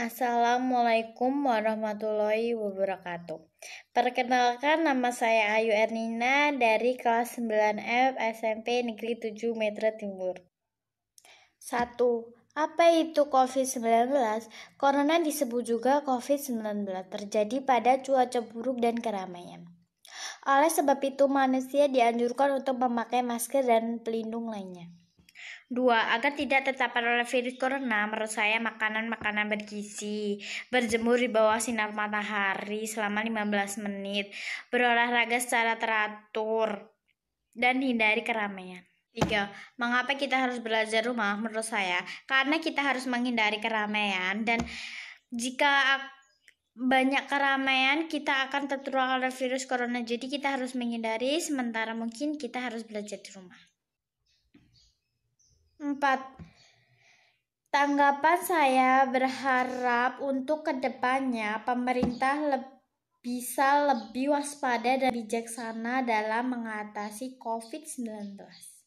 Assalamualaikum warahmatullahi wabarakatuh. Perkenalkan nama saya Ayu Ernina dari kelas 9F SMP Negeri 7 Metro Timur. 1. Apa itu COVID-19? Corona disebut juga COVID-19 terjadi pada cuaca buruk dan keramaian. Oleh sebab itu manusia dianjurkan untuk memakai masker dan pelindung lainnya. Dua, agar tidak terpapar oleh virus corona, menurut saya makanan-makanan bergizi, berjemur di bawah sinar matahari selama 15 menit, berolahraga secara teratur, dan hindari keramaian. Tiga, mengapa kita harus belajar rumah? Menurut saya, karena kita harus menghindari keramaian dan jika banyak keramaian kita akan tertular oleh virus corona. Jadi kita harus menghindari sementara mungkin kita harus belajar di rumah. 4. Tanggapan saya berharap untuk kedepannya pemerintah le bisa lebih waspada dan bijaksana dalam mengatasi COVID-19.